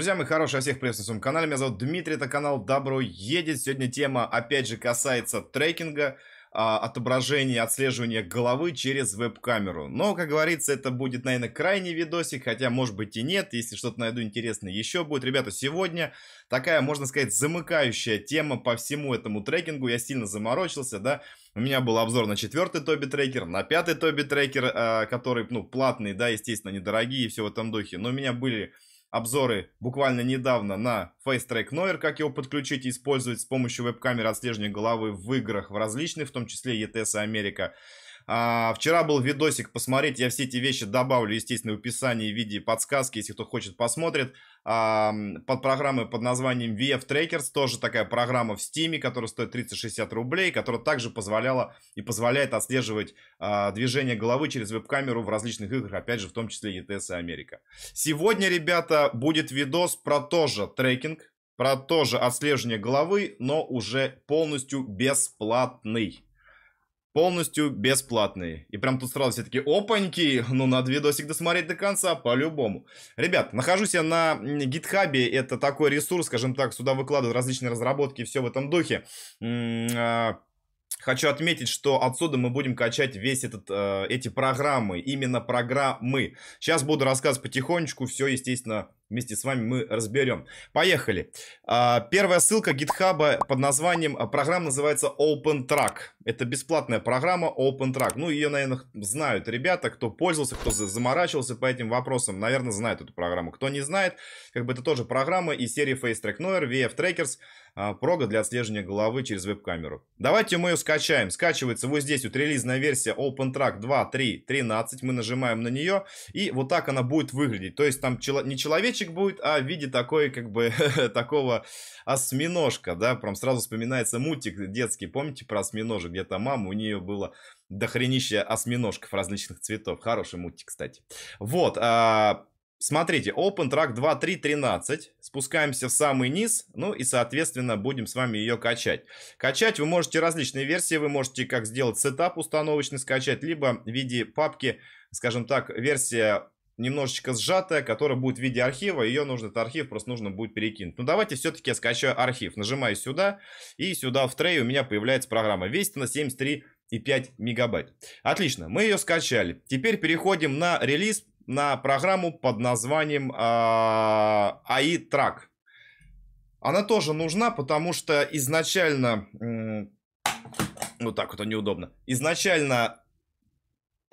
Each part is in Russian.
Друзья мои хорошие, всех приветствую на своем канале. Меня зовут Дмитрий, это канал Добро Едет. Сегодня тема, опять же, касается трекинга, а, отображения, отслеживания головы через веб-камеру. Но, как говорится, это будет, наверное, крайний видосик, хотя, может быть, и нет. Если что-то найду интересное еще будет. Ребята, сегодня такая, можно сказать, замыкающая тема по всему этому трекингу. Я сильно заморочился, да, у меня был обзор на четвертый Тоби Трекер, на пятый Тоби Трекер, а, который, ну, платный, да, естественно, недорогие и все в этом духе. Но у меня были обзоры буквально недавно на FaceTrack Noir, как его подключить и использовать с помощью веб-камеры отслеживания головы в играх, в различных, в том числе ETS Америка. А, вчера был видосик, посмотреть, я все эти вещи добавлю, естественно, в описании в виде подсказки, если кто хочет, посмотрит. А, под программой под названием VF Trackers, тоже такая программа в Steam, которая стоит 30-60 рублей, которая также позволяла и позволяет отслеживать а, движение головы через веб-камеру в различных играх, опять же, в том числе ETS и Америка. Сегодня, ребята, будет видос про тоже трекинг, про тоже отслеживание головы, но уже полностью бесплатный полностью бесплатные. И прям тут сразу все такие, опаньки, ну надо видосик досмотреть до конца, по-любому. Ребят, нахожусь я на гитхабе, это такой ресурс, скажем так, сюда выкладывают различные разработки все в этом духе. А, хочу отметить, что отсюда мы будем качать весь этот, э, эти программы, именно программы. Сейчас буду рассказывать потихонечку, все, естественно, вместе с вами мы разберем. Поехали. А, первая ссылка гитхаба под названием, а, программа называется OpenTrack. Это бесплатная программа OpenTrack. Ну, ее, наверное, знают ребята, кто пользовался, кто заморачивался по этим вопросам, наверное, знает эту программу. Кто не знает, как бы это тоже программа из серии FaceTrack Noir, VF Trackers, а, прога для отслеживания головы через веб-камеру. Давайте мы ее скачаем. Скачивается вот здесь вот релизная версия OpenTrack 2.3.13. Мы нажимаем на нее, и вот так она будет выглядеть. То есть там не человечек, прикольчик будет, а в виде такой, как бы, такого осьминожка, да, прям сразу вспоминается мультик детский, помните про осьминожек, где-то мама, у нее было дохренища осьминожков различных цветов, хороший мультик, кстати. Вот, а, смотрите, Open Track 2.3.13, спускаемся в самый низ, ну и, соответственно, будем с вами ее качать. Качать вы можете различные версии, вы можете как сделать сетап установочный скачать, либо в виде папки, скажем так, версия немножечко сжатая, которая будет в виде архива. Ее нужно, этот архив просто нужно будет перекинуть. Ну, давайте все-таки я скачаю архив. Нажимаю сюда, и сюда в трей у меня появляется программа. Весит она 73 и 5 мегабайт. Отлично, мы ее скачали. Теперь переходим на релиз, на программу под названием AI а, Track. Она тоже нужна, потому что изначально... вот так вот неудобно. Изначально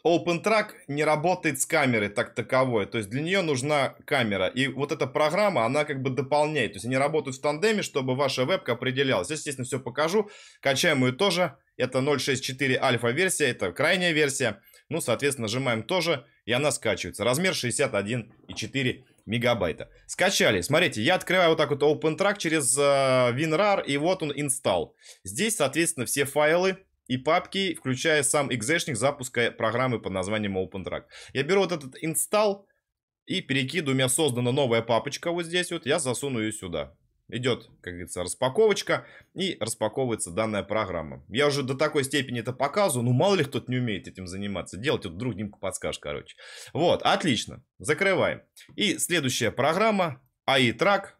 OpenTrack не работает с камерой так таковой, то есть для нее нужна камера. И вот эта программа, она как бы дополняет, то есть они работают в тандеме, чтобы ваша вебка определялась. Здесь, естественно, все покажу, качаем ее тоже, это 0.6.4 альфа-версия, это крайняя версия. Ну, соответственно, нажимаем тоже, и она скачивается. Размер 61,4 мегабайта. Скачали. Смотрите, я открываю вот так вот OpenTrack через э, WinRAR, и вот он install. Здесь, соответственно, все файлы, и папки, включая сам экзешник запуска программы под названием OpenTrack. Я беру вот этот install и перекиду. У меня создана новая папочка вот здесь вот. Я засуну ее сюда. Идет, как говорится, распаковочка и распаковывается данная программа. Я уже до такой степени это показываю, ну мало ли кто-то не умеет этим заниматься. Делать вот вдруг Димка подскажешь, короче. Вот, отлично. Закрываем. И следующая программа AI-Track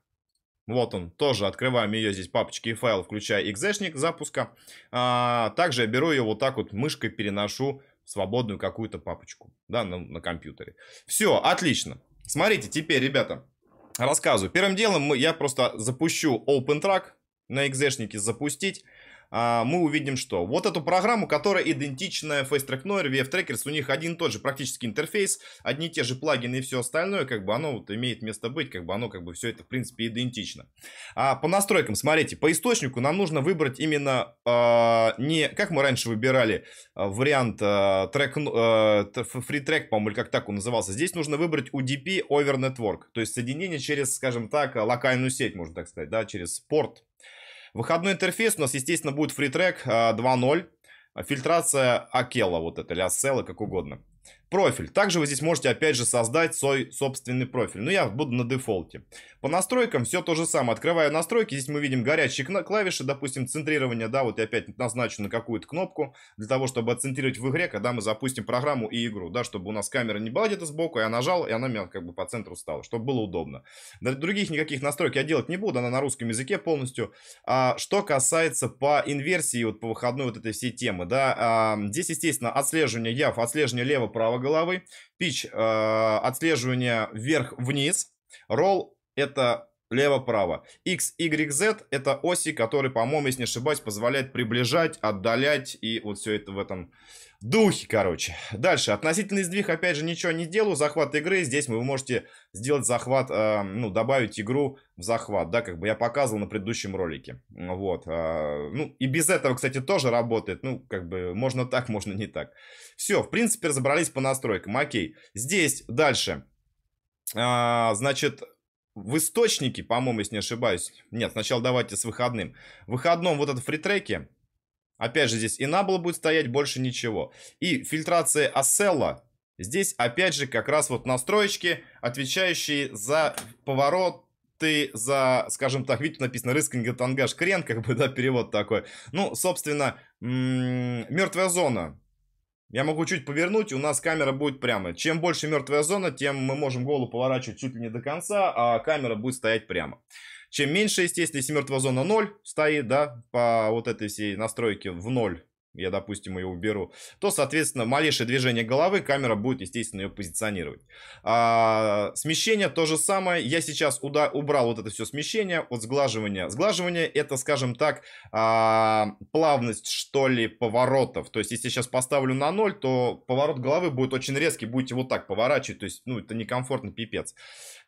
вот он, тоже открываем ее здесь папочки и файл, включая экзешник запуска. А, также я беру ее вот так вот мышкой переношу в свободную какую-то папочку, да, на, на компьютере. Все, отлично. Смотрите, теперь, ребята, рассказываю. Первым делом мы, я просто запущу OpenTrack на экзешнике запустить. А, мы увидим что? Вот эту программу, которая идентичная FaceTrack Noir, VF Trackers, у них один и тот же практически интерфейс, одни и те же плагины и все остальное, как бы оно вот имеет место быть, как бы оно, как бы все это, в принципе, идентично. А по настройкам, смотрите, по источнику нам нужно выбрать именно э, не, как мы раньше выбирали, а, вариант э, трек, э, Free Track, по-моему, или как так он назывался, здесь нужно выбрать UDP Over Network, то есть соединение через, скажем так, локальную сеть, можно так сказать, да, через порт, Выходной интерфейс у нас, естественно, будет фритрек 2.0. А, Фильтрация Акела вот это, или Асела, как угодно. Профиль. Также вы здесь можете опять же создать свой собственный профиль. Но ну, я буду на дефолте. По настройкам все то же самое. Открываю настройки. Здесь мы видим горячие клавиши, допустим, центрирование. Да, вот я опять назначу на какую-то кнопку для того, чтобы отцентрировать в игре, когда мы запустим программу и игру. Да, чтобы у нас камера не была где-то сбоку. Я нажал, и она меня как бы по центру стала, чтобы было удобно. Других никаких настроек я делать не буду. Она на русском языке полностью. А, что касается по инверсии, вот по выходной вот этой всей темы, да, а, здесь, естественно, отслеживание яв, отслеживание лево-право головы. Пич э, отслеживание вверх-вниз. Ролл это лево-право. X, Y, Z это оси, которые, по-моему, если не ошибаюсь, позволяют приближать, отдалять и вот все это в этом Духи, короче. Дальше. Относительно сдвиг, опять же, ничего не делаю. Захват игры. Здесь вы можете сделать захват, э, ну, добавить игру в захват, да, как бы я показывал на предыдущем ролике. Вот. Э, ну, и без этого, кстати, тоже работает. Ну, как бы можно так, можно не так. Все, в принципе, разобрались по настройкам. Окей. Здесь дальше. Э, значит, в источнике, по-моему, если не ошибаюсь. Нет, сначала давайте с выходным. В выходном вот это фритреке Опять же, здесь Enable будет стоять, больше ничего. И фильтрация Acela. Здесь, опять же, как раз вот настроечки, отвечающие за поворот, ты за, скажем так, видите, написано рысканье, тангаж, крен, как бы, да, перевод такой. Ну, собственно, мертвая зона. Я могу чуть повернуть, у нас камера будет прямо. Чем больше мертвая зона, тем мы можем голову поворачивать чуть ли не до конца, а камера будет стоять прямо. Чем меньше, естественно, если мертвая зона 0 стоит, да, по вот этой всей настройке в 0, я, допустим, ее уберу, то, соответственно, малейшее движение головы, камера будет, естественно, ее позиционировать. А, смещение то же самое. Я сейчас уда убрал вот это все смещение от сглаживания. Сглаживание это, скажем так, а, плавность, что ли, поворотов. То есть, если я сейчас поставлю на ноль, то поворот головы будет очень резкий, будете вот так поворачивать. То есть, ну, это некомфортно, пипец.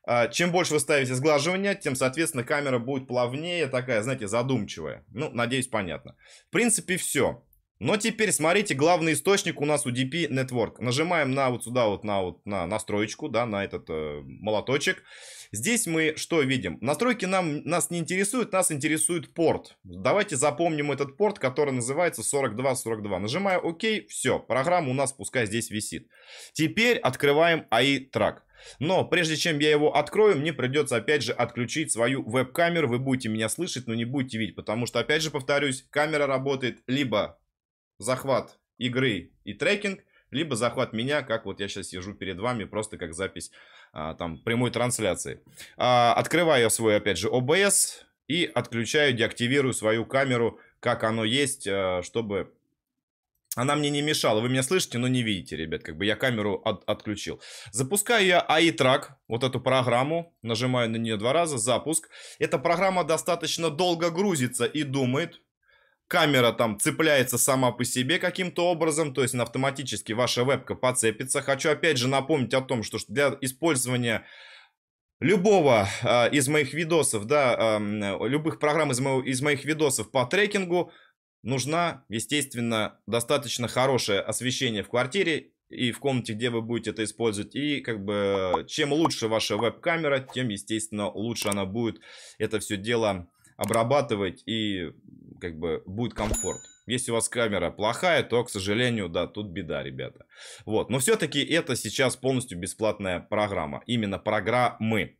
А, чем больше вы ставите сглаживания, тем, соответственно, камера будет плавнее, такая, знаете, задумчивая. Ну, надеюсь, понятно. В принципе, все. Но теперь смотрите, главный источник у нас UDP Network. Нажимаем на вот сюда вот на вот на настроечку, да, на этот э, молоточек. Здесь мы что видим? Настройки нам, нас не интересуют, нас интересует порт. Давайте запомним этот порт, который называется 4242. Нажимаю ОК, все, программа у нас пускай здесь висит. Теперь открываем ai Track. Но прежде чем я его открою, мне придется опять же отключить свою веб-камеру. Вы будете меня слышать, но не будете видеть, потому что, опять же повторюсь, камера работает либо захват игры и трекинг, либо захват меня, как вот я сейчас сижу перед вами, просто как запись а, там прямой трансляции. А, открываю свой, опять же, OBS и отключаю, деактивирую свою камеру, как оно есть, а, чтобы она мне не мешала. Вы меня слышите, но не видите, ребят. Как бы я камеру от, отключил. Запускаю я AI-трак, вот эту программу. Нажимаю на нее два раза, запуск. Эта программа достаточно долго грузится и думает камера там цепляется сама по себе каким-то образом, то есть она автоматически ваша вебка подцепится. Хочу опять же напомнить о том, что для использования любого э, из моих видосов, да, э, любых программ из, моего, из моих видосов по трекингу нужна, естественно, достаточно хорошее освещение в квартире и в комнате, где вы будете это использовать. И как бы чем лучше ваша веб-камера, тем, естественно, лучше она будет это все дело обрабатывать и как бы будет комфорт. Если у вас камера плохая, то, к сожалению, да, тут беда, ребята. Вот, но все-таки это сейчас полностью бесплатная программа. Именно программы.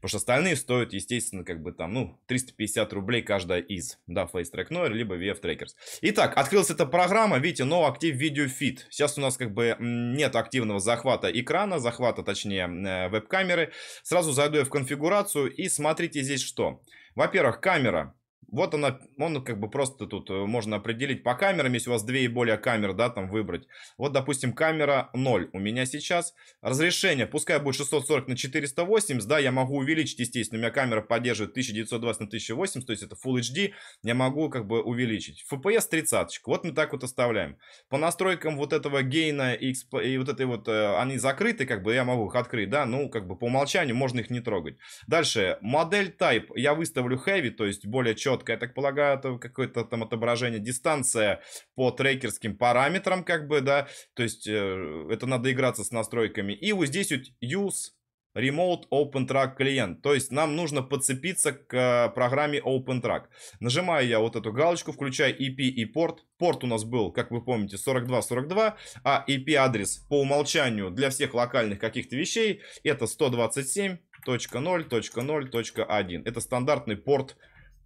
Потому что остальные стоят, естественно, как бы там, ну, 350 рублей каждая из. Да, Face Track Noir, либо VF Trackers. Итак, открылась эта программа, видите, No актив Video Feed. Сейчас у нас как бы нет активного захвата экрана, захвата, точнее, э, веб-камеры. Сразу зайду я в конфигурацию и смотрите здесь что. Во-первых, камера вот она, он как бы просто тут э, можно определить по камерам, если у вас две и более камер, да, там выбрать. Вот, допустим, камера 0 у меня сейчас. Разрешение, пускай будет 640 на 480, да, я могу увеличить, естественно, у меня камера поддерживает 1920 на 1080, то есть это Full HD, я могу как бы увеличить. FPS 30, вот мы так вот оставляем. По настройкам вот этого гейна и, и вот этой вот, э, они закрыты, как бы я могу их открыть, да, ну, как бы по умолчанию можно их не трогать. Дальше, модель type я выставлю heavy, то есть более четко четко, я так полагаю, это какое-то там отображение, дистанция по трекерским параметрам, как бы, да, то есть э, это надо играться с настройками. И вот здесь вот use Remote Open Track клиент. То есть нам нужно подцепиться к э, программе Open Track. Нажимаю я вот эту галочку, включаю IP e и порт. Порт у нас был, как вы помните, 42 42 а IP-адрес e по умолчанию для всех локальных каких-то вещей это 127.0.0.1. Это стандартный порт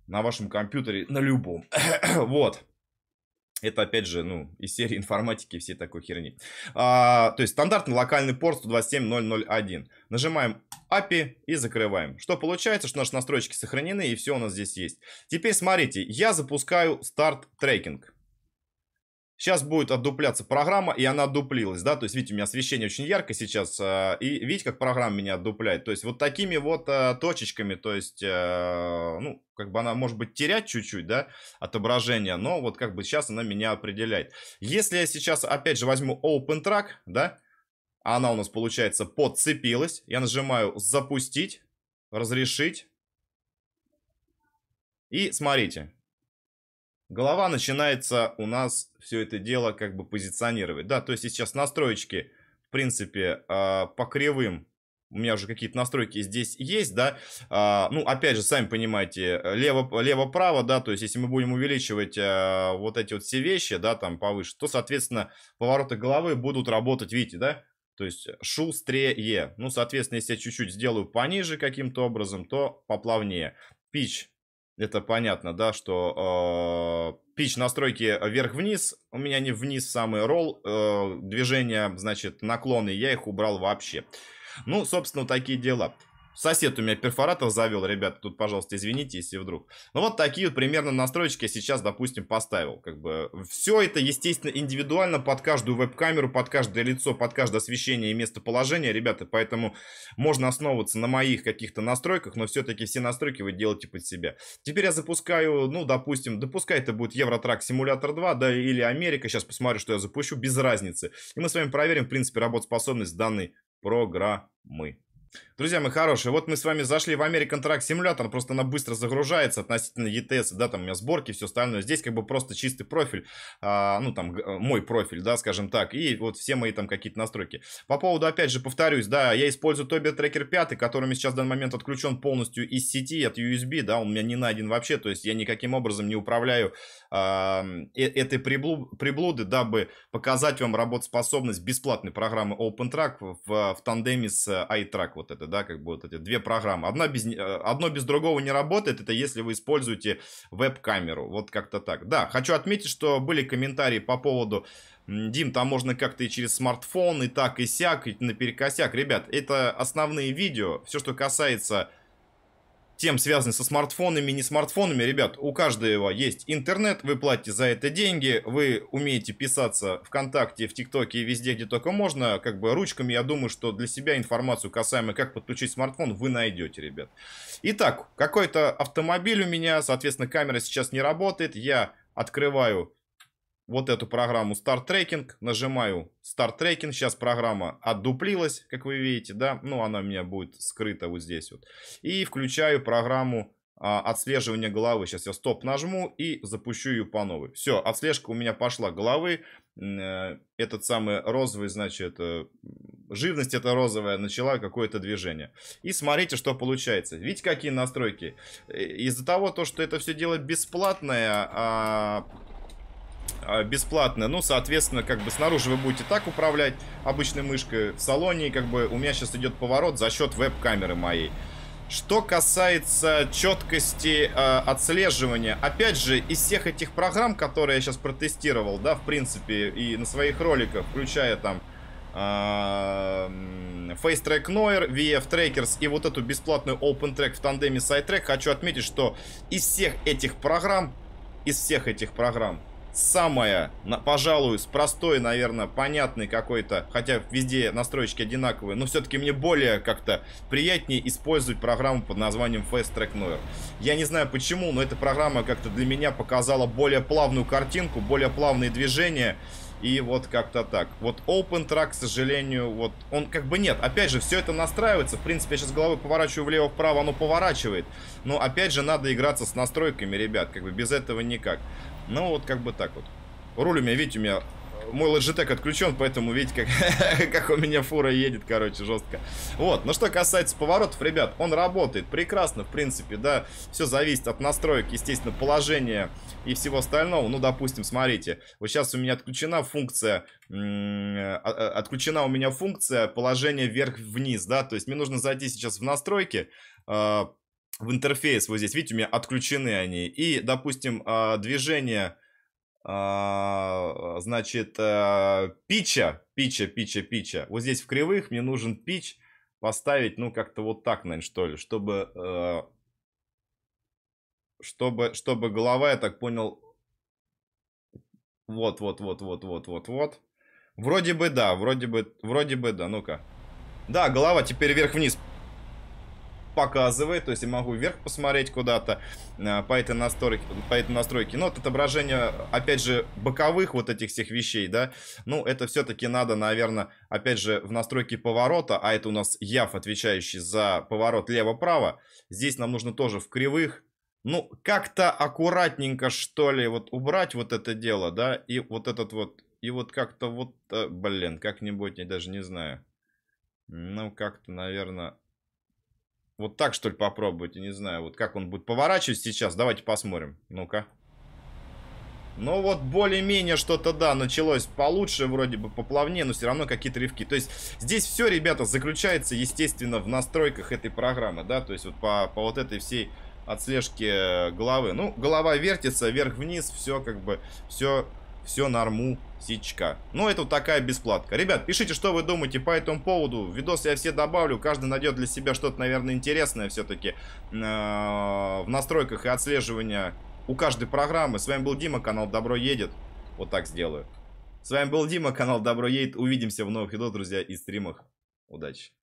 на вашем компьютере, на любом. вот. Это, опять же, ну, из серии информатики все такой херни. А, то есть стандартный локальный порт 127.0.0.1. Нажимаем API и закрываем. Что получается, что наши настройки сохранены и все у нас здесь есть. Теперь смотрите, я запускаю старт трекинг. Сейчас будет отдупляться программа, и она отдуплилась, да, то есть, видите, у меня освещение очень ярко сейчас, э, и видите, как программа меня отдупляет, то есть, вот такими вот э, точечками, то есть, э, ну, как бы она может быть терять чуть-чуть, да, отображение, но вот как бы сейчас она меня определяет. Если я сейчас, опять же, возьму Open Track, да, она у нас, получается, подцепилась, я нажимаю «Запустить», «Разрешить», и смотрите, Голова начинается у нас все это дело как бы позиционировать. Да, то есть сейчас настроечки, в принципе, а, по кривым у меня уже какие-то настройки здесь есть, да, а, ну, опять же, сами понимаете, э, лево-право, лево, да, то есть, если мы будем увеличивать а, вот эти вот все вещи, да, там, повыше, то, соответственно, повороты головы будут работать, видите, да, то есть, шустрее, ну, соответственно, если я чуть-чуть сделаю пониже каким-то образом, то поплавнее. Пич это понятно, да, что э, пич настройки вверх-вниз, у меня не вниз самый ролл, э, движения, значит, наклоны, я их убрал вообще. Ну, собственно, такие дела. Сосед у меня перфоратор завел, ребята, тут, пожалуйста, извините, если вдруг. Ну, вот такие вот примерно настройки я сейчас, допустим, поставил. Как бы все это, естественно, индивидуально под каждую веб-камеру, под каждое лицо, под каждое освещение и местоположение, ребята, поэтому можно основываться на моих каких-то настройках, но все-таки все настройки вы делаете под себя. Теперь я запускаю, ну, допустим, допускай это будет Евротрак Симулятор 2, да, или Америка, сейчас посмотрю, что я запущу, без разницы. И мы с вами проверим, в принципе, работоспособность данной программы. Друзья мои хорошие, вот мы с вами зашли в American Truck Simulator, просто она быстро загружается относительно ETS, да, там у меня сборки, все остальное. Здесь как бы просто чистый профиль, а, ну там э, мой профиль, да, скажем так, и вот все мои там какие-то настройки. По поводу, опять же, повторюсь, да, я использую Tobii Tracker 5, который сейчас в данный момент отключен полностью из сети, от USB, да, он у меня не найден вообще, то есть я никаким образом не управляю а, э, этой приблуды, дабы показать вам работоспособность бесплатной программы OpenTrack в, в тандеме с э, iTrack, вот это это, да, как бы вот эти две программы. Одна без, э, одно без другого не работает, это если вы используете веб-камеру, вот как-то так. Да, хочу отметить, что были комментарии по поводу Дим, там можно как-то и через смартфон, и так, и сяк, и наперекосяк. Ребят, это основные видео. Все, что касается тем, связанных со смартфонами, не смартфонами. Ребят, у каждого есть интернет, вы платите за это деньги, вы умеете писаться ВКонтакте, в ТикТоке и везде, где только можно, как бы ручками. Я думаю, что для себя информацию касаемо, как подключить смартфон, вы найдете, ребят. Итак, какой-то автомобиль у меня, соответственно, камера сейчас не работает, я открываю вот эту программу Start Tracking, нажимаю Start Tracking, сейчас программа отдуплилась, как вы видите, да, ну она у меня будет скрыта вот здесь вот, и включаю программу а, отслеживания головы, сейчас я стоп нажму и запущу ее по новой, все, отслежка у меня пошла головы, э, этот самый розовый, значит, э, живность эта розовая начала какое-то движение. И смотрите, что получается. Видите, какие настройки? Э, из-за того, то, что это все дело бесплатное, а а, бесплатная. Ну, соответственно, как бы снаружи вы будете так управлять обычной мышкой. В салоне, как бы, у меня сейчас идет поворот за счет веб-камеры моей. Что касается четкости э, отслеживания, опять же, из всех этих программ, которые я сейчас протестировал, да, в принципе, и на своих роликах, включая там э, Face Track Noir, VF Trackers и вот эту бесплатную Open Track в тандеме с iTrack, хочу отметить, что из всех этих программ, из всех этих программ, самая, на, пожалуй, с простой, наверное, понятной какой-то, хотя везде настройки одинаковые, но все-таки мне более как-то приятнее использовать программу под названием Fast Track Noir. Я не знаю почему, но эта программа как-то для меня показала более плавную картинку, более плавные движения, и вот как-то так. Вот Open Track, к сожалению, вот он как бы нет. Опять же, все это настраивается. В принципе, я сейчас головой поворачиваю влево-вправо, оно поворачивает. Но опять же, надо играться с настройками, ребят. Как бы без этого никак. Ну, вот как бы так вот. Руль у меня, видите, у меня... Э, мой лоджитек отключен, поэтому видите, как, как у меня фура едет, короче, жестко. Вот, ну что касается поворотов, ребят, он работает прекрасно, в принципе, да. Все зависит от настроек, естественно, положения и всего остального. Ну, допустим, смотрите, вот сейчас у меня отключена функция, а, а, отключена у меня функция положения вверх-вниз, да. То есть мне нужно зайти сейчас в настройки, а, в интерфейс, вот здесь, видите, у меня отключены они. И, допустим, а, движение, а, значит, а, пича, пича, пича, пича. Вот здесь в кривых мне нужен пич поставить, ну, как-то вот так, наверное, что ли, чтобы, э, чтобы, чтобы голова, я так понял, вот, вот, вот, вот, вот, вот, вот. Вроде бы да, вроде бы, вроде бы да, ну-ка. Да, голова теперь вверх-вниз показывает, то есть я могу вверх посмотреть куда-то э, по этой настройке, по этой настройке. Но ну, вот отображение, опять же, боковых вот этих всех вещей, да, ну, это все-таки надо, наверное, опять же, в настройке поворота, а это у нас яв, отвечающий за поворот лево-право, здесь нам нужно тоже в кривых, ну, как-то аккуратненько, что ли, вот убрать вот это дело, да, и вот этот вот, и вот как-то вот, э, блин, как-нибудь, я даже не знаю. Ну, как-то, наверное, вот так, что ли, попробовать, я Не знаю, вот как он будет поворачивать сейчас. Давайте посмотрим. Ну-ка. Ну вот более-менее что-то, да, началось получше, вроде бы поплавнее, но все равно какие-то рывки. То есть здесь все, ребята, заключается, естественно, в настройках этой программы, да, то есть вот по, по вот этой всей отслежке э, головы. Ну, голова вертится вверх-вниз, все как бы, все все норму сичка. Но ну, это вот такая бесплатка. Ребят, пишите, что вы думаете по этому поводу. Видос я все добавлю. Каждый найдет для себя что-то, наверное, интересное все-таки э, в настройках и отслеживания у каждой программы. С вами был Дима, канал Добро Едет. Вот так сделаю. С вами был Дима, канал Добро Едет. Увидимся в новых видео, друзья, и стримах. Удачи!